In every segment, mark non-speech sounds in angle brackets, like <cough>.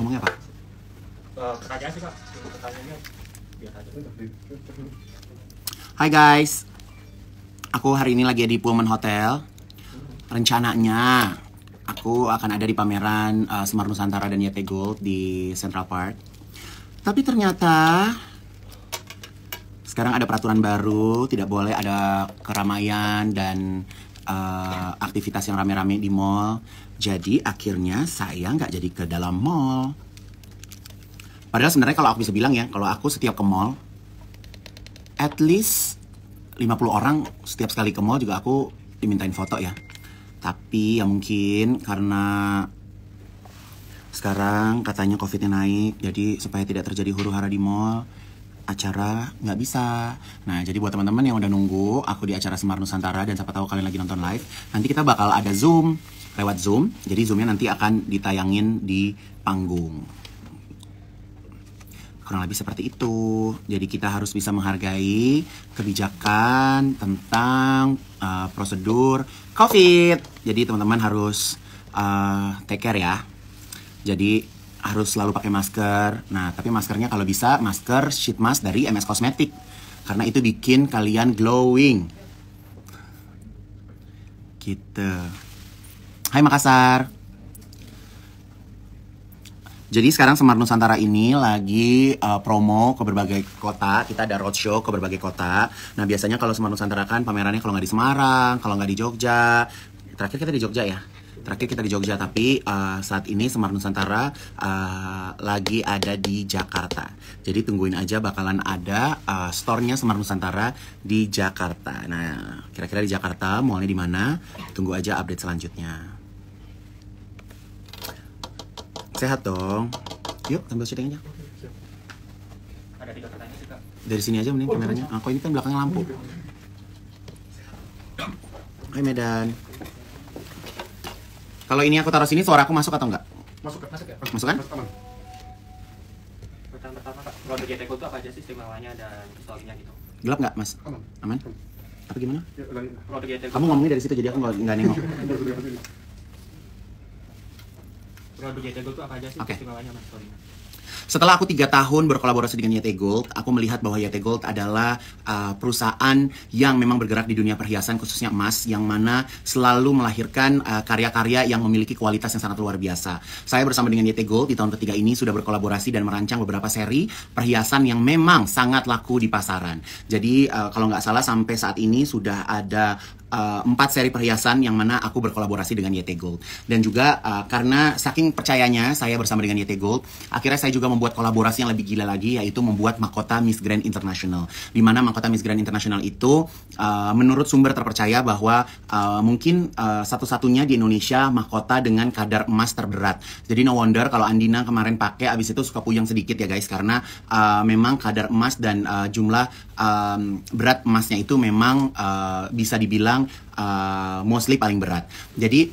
ngomongnya apa? Eh, Hai guys, aku hari ini lagi di Pullman Hotel. Rencananya aku akan ada di pameran uh, Semar Nusantara dan Yate Gold di Central Park. Tapi ternyata sekarang ada peraturan baru, tidak boleh ada keramaian dan uh, aktivitas yang rame-rame di mall. Jadi akhirnya saya nggak jadi ke dalam mall. Padahal sebenarnya kalau aku bisa bilang ya, kalau aku setiap ke mall, at least 50 orang setiap sekali ke mall juga aku dimintain foto ya. Tapi ya mungkin karena sekarang katanya covidnya naik, jadi supaya tidak terjadi huru hara di mall, acara nggak bisa. Nah, jadi buat teman-teman yang udah nunggu aku di acara Semar Nusantara dan siapa tahu kalian lagi nonton live, nanti kita bakal ada Zoom lewat Zoom. Jadi Zoomnya nanti akan ditayangin di panggung. Kurang lebih seperti itu. Jadi kita harus bisa menghargai kebijakan tentang uh, prosedur COVID. Jadi teman-teman harus uh, take care ya. Jadi harus selalu pakai masker. Nah, tapi maskernya kalau bisa masker sheet mask dari MS Cosmetic. Karena itu bikin kalian glowing. Gitu. Hai Makassar. Jadi sekarang Semar Nusantara ini lagi uh, promo ke berbagai kota. Kita ada roadshow ke berbagai kota. Nah biasanya kalau Semar Nusantara kan pamerannya kalau nggak di Semarang, kalau nggak di Jogja. Terakhir kita di Jogja ya terakhir kita di Jogja tapi uh, saat ini Semar Nusantara uh, lagi ada di Jakarta jadi tungguin aja bakalan ada uh, store-nya Semar Nusantara di Jakarta nah kira-kira di Jakarta mallnya di mana tunggu aja update selanjutnya sehat dong yuk tampil syuting aja dari sini aja mending oh, kameranya aku ini kan belakangnya lampu iya. Hai Medan. Kalau ini aku taruh sini suara aku masuk atau enggak? Masuk, masuk ya. Masuk kan? Masuk, aman. Pertama pertama Kak, kalau itu apa aja sih istimewanya dan soalnya gitu? Gelap nggak, Mas? Aman. Aman? Apa gimana? Ya, Kamu ngomongnya dari situ jadi aku nggak nengok. Produk GTK itu apa aja sih okay. istimewanya Mas? Sorry. Setelah aku tiga tahun berkolaborasi dengan Yate Gold, aku melihat bahwa Yate Gold adalah uh, perusahaan yang memang bergerak di dunia perhiasan khususnya emas yang mana selalu melahirkan uh, karya-karya uh, yang memiliki kualitas yang sangat luar biasa. Saya bersama dengan Yate Gold di tahun ketiga ini sudah berkolaborasi dan merancang beberapa seri perhiasan yang memang sangat laku di pasaran. Jadi uh, kalau nggak salah sampai saat ini sudah ada Eh, empat uh, seri perhiasan yang mana aku berkolaborasi dengan YT Gold dan juga uh, karena saking percayanya saya bersama dengan YT Gold akhirnya saya juga membuat kolaborasi yang lebih gila lagi yaitu membuat mahkota Miss Grand International di mana mahkota Miss Grand International itu uh, menurut sumber terpercaya bahwa uh, mungkin uh, satu-satunya di Indonesia mahkota dengan kadar emas terberat jadi no wonder kalau Andina kemarin pakai abis itu suka puyeng sedikit ya guys karena uh, memang kadar emas dan uh, jumlah um, berat emasnya itu memang uh, bisa dibilang uh, mostly paling berat. Jadi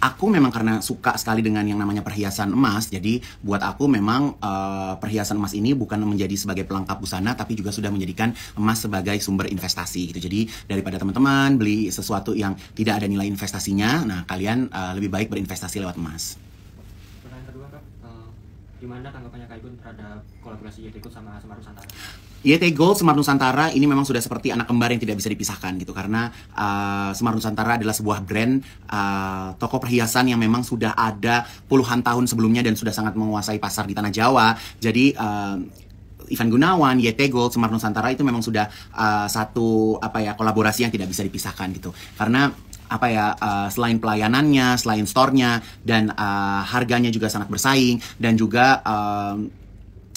aku memang karena suka sekali dengan yang namanya perhiasan emas jadi buat aku memang uh, perhiasan emas ini bukan menjadi sebagai pelengkap busana tapi juga sudah menjadikan emas sebagai sumber investasi gitu jadi daripada teman-teman beli sesuatu yang tidak ada nilai investasinya nah kalian uh, lebih baik berinvestasi lewat emas gimana tanggapannya Kak Igun terhadap kolaborasi YT Gold sama Semar Nusantara? YT Gold Semar Nusantara ini memang sudah seperti anak kembar yang tidak bisa dipisahkan gitu karena uh, eh, Semar Nusantara adalah sebuah brand uh, toko perhiasan yang memang sudah ada puluhan tahun sebelumnya dan sudah sangat menguasai pasar di tanah Jawa. Jadi uh, Ivan Gunawan, YT Gold, Semar Nusantara itu memang sudah uh, satu apa ya kolaborasi yang tidak bisa dipisahkan gitu. Karena apa ya uh, selain pelayanannya, selain store-nya dan uh, harganya juga sangat bersaing dan juga um,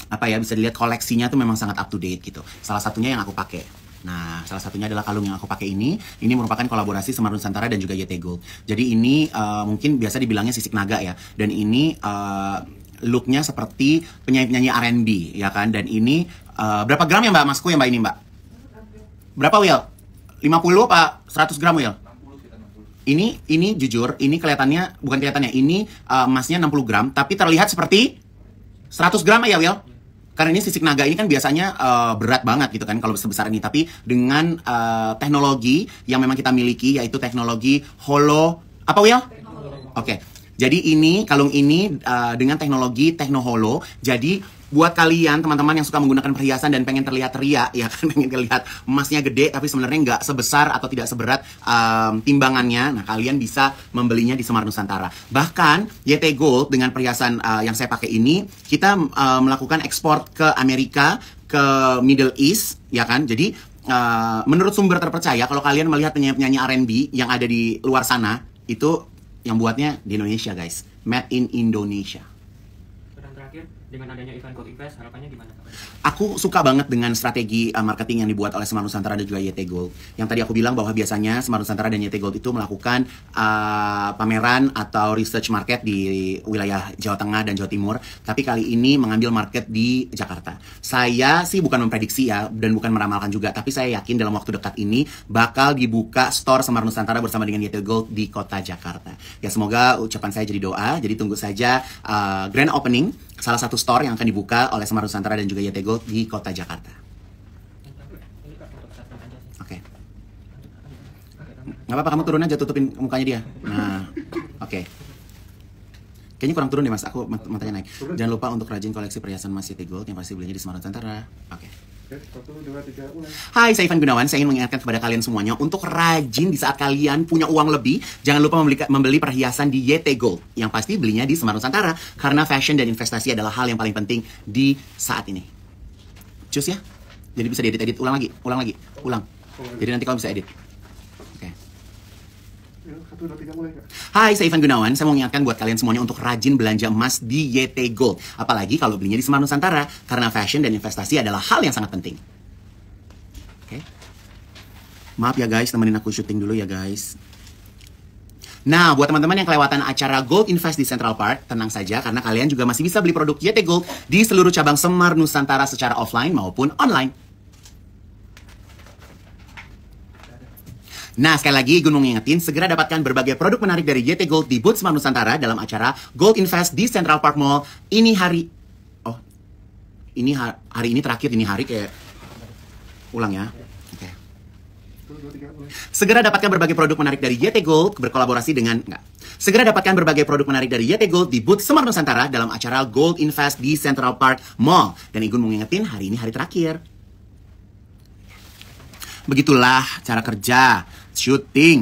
apa ya bisa dilihat koleksinya tuh memang sangat up to date gitu. Salah satunya yang aku pakai. Nah, salah satunya adalah kalung yang aku pakai ini. Ini merupakan kolaborasi Semar Nusantara dan juga YT Gold. Jadi ini uh, mungkin biasa dibilangnya sisik naga ya. Dan ini uh, looknya seperti penyanyi-penyanyi R&B ya kan. Dan ini uh, berapa gram ya Mbak Masku ya Mbak ini Mbak? Berapa Will? 50 pak? 100 gram Will? Ini ini jujur, ini kelihatannya bukan kelihatannya, ini uh, emasnya 60 gram tapi terlihat seperti 100 gram ya, Will. Karena ini sisik naga ini kan biasanya uh, berat banget gitu kan kalau sebesar ini, tapi dengan uh, teknologi yang memang kita miliki yaitu teknologi holo apa Will? Oke. Okay. Jadi ini kalung ini uh, dengan teknologi teknoholo, jadi buat kalian teman-teman yang suka menggunakan perhiasan dan pengen terlihat ria ya kan <laughs> pengen terlihat emasnya gede tapi sebenarnya nggak sebesar atau tidak seberat um, timbangannya nah kalian bisa membelinya di Semar Nusantara bahkan YT Gold dengan perhiasan uh, yang saya pakai ini kita uh, melakukan ekspor ke Amerika ke Middle East ya kan jadi uh, menurut sumber terpercaya kalau kalian melihat penyanyi-penyanyi R&B yang ada di luar sana itu yang buatnya di Indonesia guys made in Indonesia dengan adanya event Code Invest harapannya gimana Aku suka banget dengan strategi uh, marketing yang dibuat oleh Semar Nusantara dan juga YT Gold. Yang tadi aku bilang bahwa biasanya Semar Nusantara dan YT Gold itu melakukan uh, pameran atau research market di wilayah Jawa Tengah dan Jawa Timur, tapi kali ini mengambil market di Jakarta. Saya sih bukan memprediksi ya dan bukan meramalkan juga, tapi saya yakin dalam waktu dekat ini bakal dibuka store Semar Nusantara bersama dengan YT Gold di kota Jakarta. Ya semoga ucapan saya jadi doa, jadi tunggu saja uh, grand opening salah satu store yang akan dibuka oleh Semar Nusantara dan juga Yatego di kota Jakarta. Oke. Okay. Gak apa-apa kamu turun aja tutupin mukanya dia. Nah, oke. Okay. Kayaknya kurang turun deh mas, aku mat matanya naik. Jangan lupa untuk rajin koleksi perhiasan Mas Yatego yang pasti belinya di Semar Nusantara. Oke. Okay. Hai, saya Ivan Gunawan. Saya ingin mengingatkan kepada kalian semuanya untuk rajin di saat kalian punya uang lebih, jangan lupa membeli, membeli perhiasan di YT Gold. Yang pasti belinya di Semarang Nusantara karena fashion dan investasi adalah hal yang paling penting di saat ini. Cus ya. Jadi bisa diedit-edit ulang lagi, ulang lagi, ulang. Oh, iya. Jadi nanti kamu bisa edit. Ya, Hai, saya Ivan Gunawan. Saya mau mengingatkan buat kalian semuanya untuk rajin belanja emas di YT Gold. Apalagi kalau belinya di Semar Nusantara, karena fashion dan investasi adalah hal yang sangat penting. Oke. Okay. Maaf ya guys, temenin aku syuting dulu ya guys. Nah, buat teman-teman yang kelewatan acara Gold Invest di Central Park, tenang saja karena kalian juga masih bisa beli produk YT Gold di seluruh cabang Semar Nusantara secara offline maupun online. Nah, sekali lagi Gunung ngingetin, segera dapatkan berbagai produk menarik dari JT Gold di Boots Smart Nusantara dalam acara Gold Invest di Central Park Mall. Ini hari Oh. Ini hari, hari ini terakhir ini hari kayak ulang ya. Okay. Segera dapatkan berbagai produk menarik dari YT Gold berkolaborasi dengan enggak. Segera dapatkan berbagai produk menarik dari YT Gold di booth Semar Nusantara dalam acara Gold Invest di Central Park Mall. Dan Igun mau ngingetin hari ini hari terakhir. Begitulah cara kerja syuting.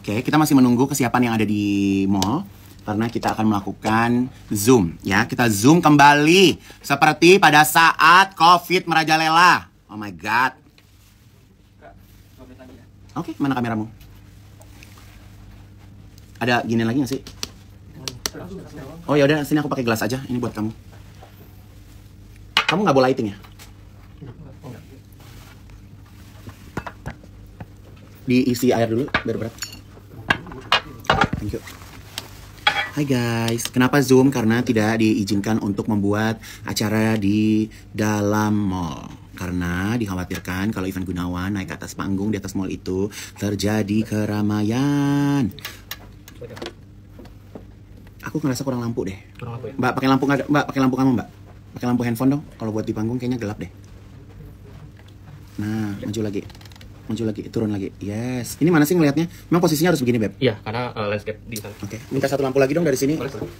Oke, kita masih menunggu kesiapan yang ada di mall karena kita akan melakukan zoom ya. Kita zoom kembali seperti pada saat Covid merajalela. Oh my god. Oke, mana kameramu? Ada gini lagi nggak sih? Oh ya udah, sini aku pakai gelas aja. Ini buat kamu. Kamu nggak boleh lighting ya? diisi air dulu biar berat thank you Hai guys, kenapa Zoom? Karena tidak diizinkan untuk membuat acara di dalam mall karena dikhawatirkan kalau Ivan Gunawan naik ke atas panggung di atas mall itu terjadi keramaian. Aku ngerasa kurang lampu deh. Ya? Mbak pakai lampu nggak? Mbak pakai lampu kamu mbak? Pakai lampu handphone dong. Kalau buat di panggung kayaknya gelap deh. Nah maju lagi muncul lagi turun lagi yes ini mana sih ngelihatnya memang posisinya harus begini beb iya karena uh, landscape di sana oke okay. minta satu lampu lagi dong dari sini boleh tunggu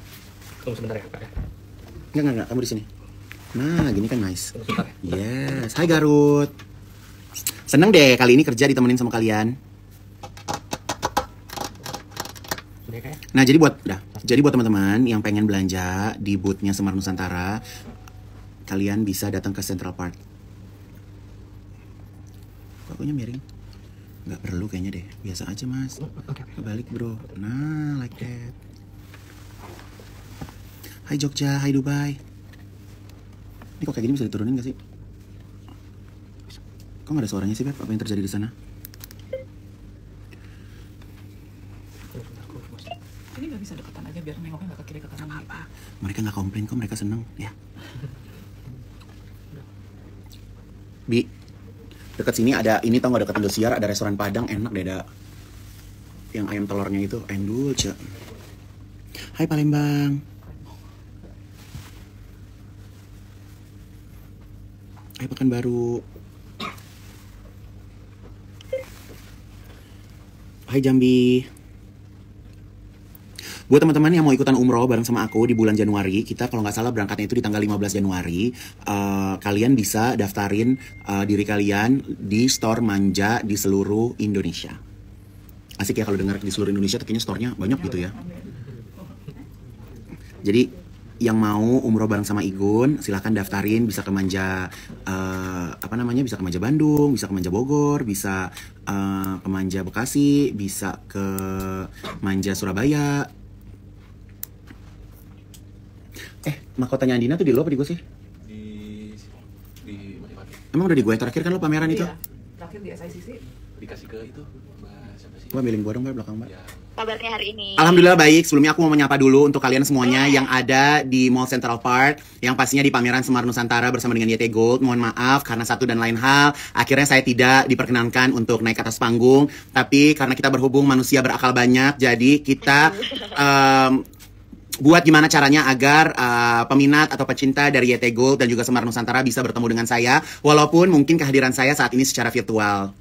sebentar ya kak ya. enggak enggak, enggak. kamu di sini nah gini kan nice sebentar, ya. yes hai Garut seneng deh kali ini kerja ditemenin sama kalian ya, ya? Nah jadi buat dah, jadi buat teman-teman yang pengen belanja di bootnya Semar Nusantara, kalian bisa datang ke Central Park bakunya miring nggak perlu kayaknya deh biasa aja mas oh, kebalik bro nah like that Hai Jogja, hai Dubai Ini kok kayak gini bisa diturunin gak sih? Kok gak ada suaranya sih Beb? Apa yang terjadi di sana? Ini gak bisa deketan aja biar nengoknya gak ke kiri ke kanan apa, -apa. Mereka gak komplain kok, mereka seneng ya Bi, dekat sini ada ini tau gak dekat Indosiar ada restoran Padang enak deh ada yang ayam telurnya itu ayam dulce. Hai Palembang. Hai Pekanbaru. Hai Jambi. Buat teman-teman yang mau ikutan umroh bareng sama aku di bulan Januari, kita kalau nggak salah berangkatnya itu di tanggal 15 Januari. Uh, kalian bisa daftarin uh, diri kalian di store Manja di seluruh Indonesia. Asik ya kalau dengar di seluruh Indonesia, terkini store-nya banyak gitu ya. Jadi yang mau umroh bareng sama Igun silahkan daftarin bisa ke Manja uh, apa namanya bisa ke Manja Bandung bisa ke Manja Bogor bisa uh, ke Manja Bekasi bisa ke Manja Surabaya Eh, mahkotanya Andina tuh di lo apa di gue sih? Di... di... Emang udah di gue terakhir kan lo pameran itu? Iya, terakhir di SICC Dikasih ke itu, mbak milih gue dong mbak belakang mbak ya. Kabarnya hari ini? Alhamdulillah baik, sebelumnya aku mau menyapa dulu untuk kalian semuanya yang ada di Mall Central Park Yang pastinya di pameran Semar Nusantara bersama dengan YT Gold Mohon maaf karena satu dan lain hal, akhirnya saya tidak diperkenankan untuk naik ke atas panggung Tapi karena kita berhubung manusia berakal banyak, jadi kita um, <laughs> buat gimana caranya agar uh, peminat atau pecinta dari YT Gold dan juga Semar Nusantara bisa bertemu dengan saya walaupun mungkin kehadiran saya saat ini secara virtual.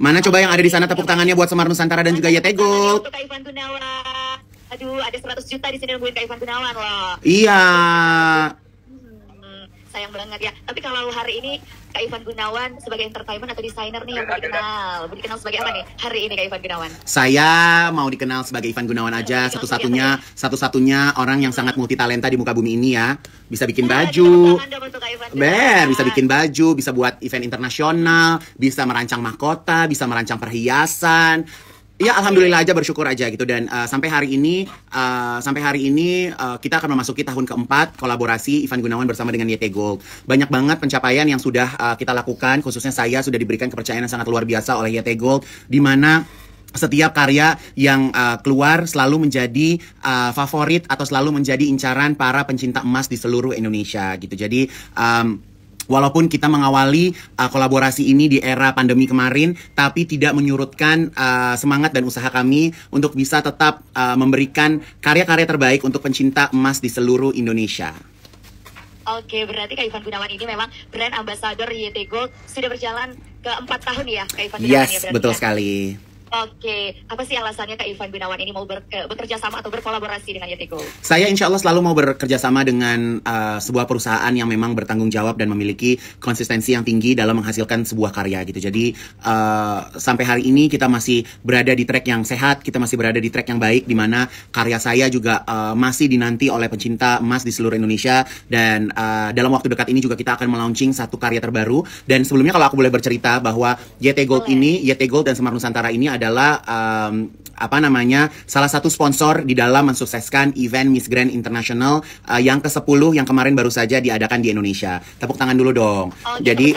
Mana coba yang ada di sana tepuk tangannya buat Semar Nusantara dan juga YT Gold. Aduh, ada 100 juta di sini nungguin Kak Ivan Gunawan loh. Iya sayang banget ya. Tapi kalau hari ini Kak Ivan Gunawan sebagai entertainment atau desainer nih yang mau dikenal, mau dikenal sebagai apa nih hari ini Kak Ivan Gunawan? Saya mau dikenal sebagai Ivan Gunawan aja, satu-satunya satu-satunya orang yang sangat multi talenta di muka bumi ini ya. Bisa bikin nah, baju. Ber, bisa bikin baju, bisa buat event internasional, bisa merancang mahkota, bisa merancang perhiasan, Iya, alhamdulillah aja bersyukur aja gitu dan uh, sampai hari ini uh, sampai hari ini uh, kita akan memasuki tahun keempat kolaborasi Ivan Gunawan bersama dengan YT Gold. Banyak banget pencapaian yang sudah uh, kita lakukan, khususnya saya sudah diberikan kepercayaan yang sangat luar biasa oleh YT Gold di mana setiap karya yang uh, keluar selalu menjadi uh, favorit atau selalu menjadi incaran para pencinta emas di seluruh Indonesia gitu. Jadi um, walaupun kita mengawali uh, kolaborasi ini di era pandemi kemarin, tapi tidak menyurutkan uh, semangat dan usaha kami untuk bisa tetap uh, memberikan karya-karya terbaik untuk pencinta emas di seluruh Indonesia. Oke, berarti Kak Ivan Gunawan ini memang brand ambassador YT Gold sudah berjalan ke empat tahun ya, Kak Ivan Gunawan ya, yes, ya betul ya? sekali. Oke, apa sih alasannya Kak Ivan Gunawan ini mau eh, bekerja sama atau berkolaborasi dengan Yetiko? Saya insya Allah selalu mau bekerja sama dengan uh, sebuah perusahaan yang memang bertanggung jawab dan memiliki konsistensi yang tinggi dalam menghasilkan sebuah karya gitu. Jadi uh, sampai hari ini kita masih berada di track yang sehat, kita masih berada di track yang baik, di mana karya saya juga uh, masih dinanti oleh pencinta emas di seluruh Indonesia dan uh, dalam waktu dekat ini juga kita akan melaunching satu karya terbaru. Dan sebelumnya kalau aku boleh bercerita bahwa YT Gold boleh. ini, YT Gold dan Semar Nusantara ini ada adalah um, apa namanya salah satu sponsor di dalam mensukseskan event Miss Grand International uh, yang ke-10 yang kemarin baru saja diadakan di Indonesia. Tepuk tangan dulu dong. Oh, Jadi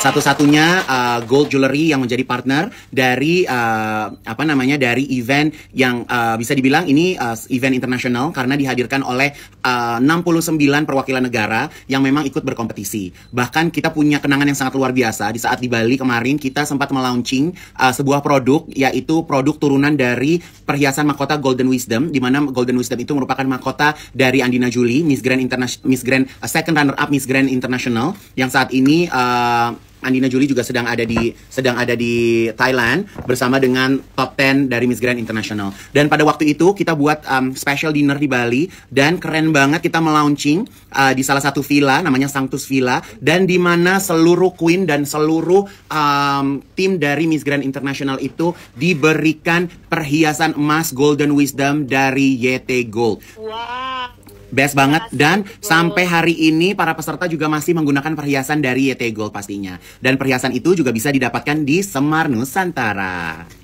satu-satunya uh, Gold Jewelry yang menjadi partner dari uh, apa namanya dari event yang uh, bisa dibilang ini uh, event internasional karena dihadirkan oleh uh, 69 perwakilan negara yang memang ikut berkompetisi. Bahkan kita punya kenangan yang sangat luar biasa di saat di Bali kemarin kita sempat melaunching uh, sebuah produk produk yaitu produk turunan dari perhiasan mahkota Golden Wisdom di mana Golden Wisdom itu merupakan mahkota dari Andina Juli Miss Grand International Miss Grand uh, second runner up Miss Grand International yang saat ini uh, Andina Juli juga sedang ada di sedang ada di Thailand bersama dengan top 10 dari Miss Grand International. Dan pada waktu itu kita buat um, special dinner di Bali dan keren banget kita melaunching uh, di salah satu villa namanya Sanctus Villa dan di mana seluruh queen dan seluruh um, tim dari Miss Grand International itu diberikan perhiasan emas Golden Wisdom dari YT Gold. Wow. Best banget dan sampai hari ini para peserta juga masih menggunakan perhiasan dari YT Gold pastinya. Dan perhiasan itu juga bisa didapatkan di Semar Nusantara.